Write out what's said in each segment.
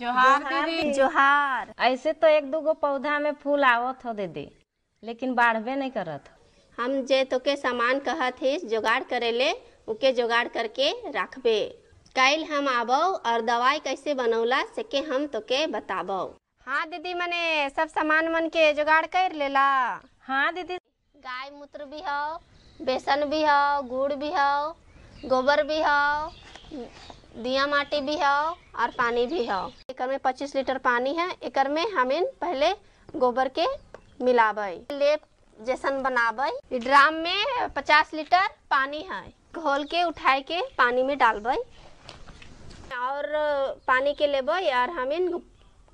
जोहार दीदी जोहार ऐसे तो एक दूगो पौधा में फूल आवत हो दीदी लेकिन बाढ़वे नहीं करत हम जे तो के सामान थे जोगाड़ करे ले उके जोगाड़ करके रखबे कल हम आबो और दवाई कैसे बनौला से के हम तो के बताब हाँ दीदी मने सब सामान मन के जोगाड़ कर लेला हाँ दीदी गाय मूत्र भी हो बेसन भी हो गुड़ भी हो गोबर भी हो दिया माटी भी है और पानी भी है एकर में 25 लीटर पानी है एकर में इन पहले गोबर के मिलाब लेप जैसन बनाब ड्राम में 50 लीटर पानी है घोल के उठाए के पानी में डालब और पानी के लेबे और हम इन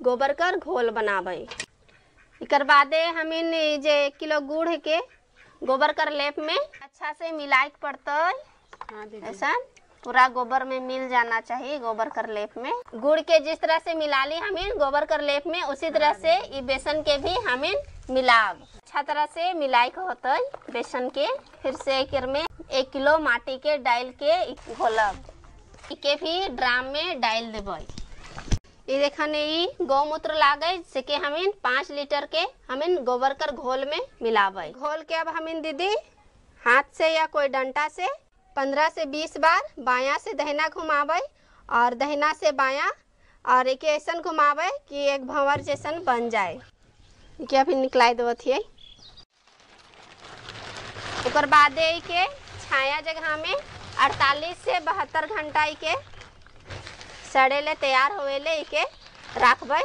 गोबर कर घोल बनाबे एक बादे इन जे किलो गुड़ के गोबर कर लेप में अच्छा से मिलाए पड़ते हाँ, ऐसा पूरा गोबर में मिल जाना चाहिए गोबर कर लेप में गुड़ के जिस तरह से मिला ली हमें गोबर कर लेप में उसी तरह से ये बेसन के भी हमें मिलाब अच्छा तरह से मिलाई के होते बेसन के फिर से एक में एक किलो माटी के डाल के घोलब के भी ड्राम में डाल देव ये देखने ये गौमूत्र लागे जिसके हमें पाँच लीटर के हमें गोबर कर घोल में मिलाब घोल के अब हमें दीदी हाथ से या कोई डंटा से पंद्रह से बीस बार बाया से दहिना घुमाब और दहिना से बाया और एक ऐसा घुमाब कि एक भंवर जैसा बन जाए के अभी निकला थी और बाद के छाया जगह में 48 से बहत्तर घंटा के सड़े ले तैयार हो के रखबे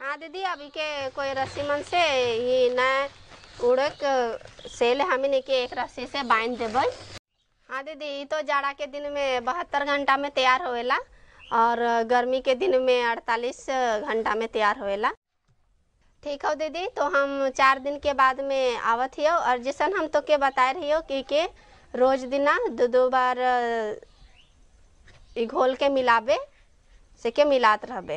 हाँ दीदी अभी के कोई रस्सी मन से ये न उड़क सेल हमें के एक रस्सी से बांध देवे हाँ दीदी तो जाड़ा के दिन में बहत्तर घंटा में तैयार होएला और गर्मी के दिन में अड़तालीस घंटा में तैयार होएला ठीक हो दीदी तो हम चार दिन के बाद में आवत हियो और जैसा हम तो के बताए हो कि के रोज दिना दो दो बार घोल के मिलावे से के मिलात रहबे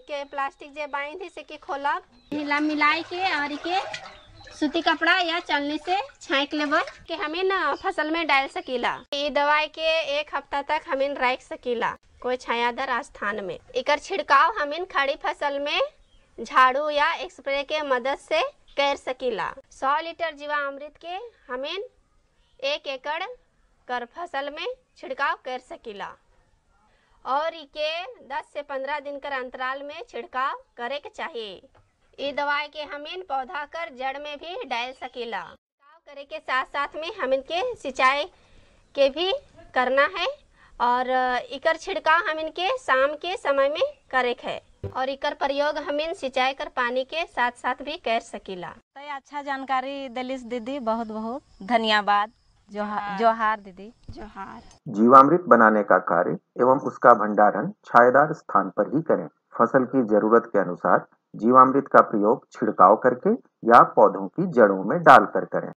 के प्लास्टिक जे बाइंड से के खोलब मिला मिलाई के और के सूती कपड़ा या चलने से छाँक ले कि हमें ना फसल में डाल सकीला ये दवाई के एक हफ्ता तक हमें रख सकीला कोई छायादर स्थान में एक छिड़काव हमें खड़ी फसल में झाड़ू या स्प्रे के मदद से कर सकीला सौ लीटर जीवा अमृत के हमें एक एकड़ कर फसल में छिड़काव कर सकीला और इके 10 से 15 दिन कर अंतराल में छिड़काव करे के चाहिए इ दवाई के हम इन पौधा कर जड़ में भी डाल सकेला करे के साथ साथ में हम इनके सिंचाई के भी करना है और इकर छिड़काव हम इनके शाम के समय में करे है और इकर प्रयोग हम इन सिंचाई कर पानी के साथ साथ भी कर सकेला तो अच्छा जानकारी दलिस दीदी बहुत बहुत धन्यवाद जोहार हाँ। जोहार दीदी जोहार जीवामृत बनाने का कार्य एवं उसका भंडारण छायेदार स्थान पर ही करें फसल की जरूरत के अनुसार जीवामृत का प्रयोग छिड़काव करके या पौधों की जड़ों में डालकर करें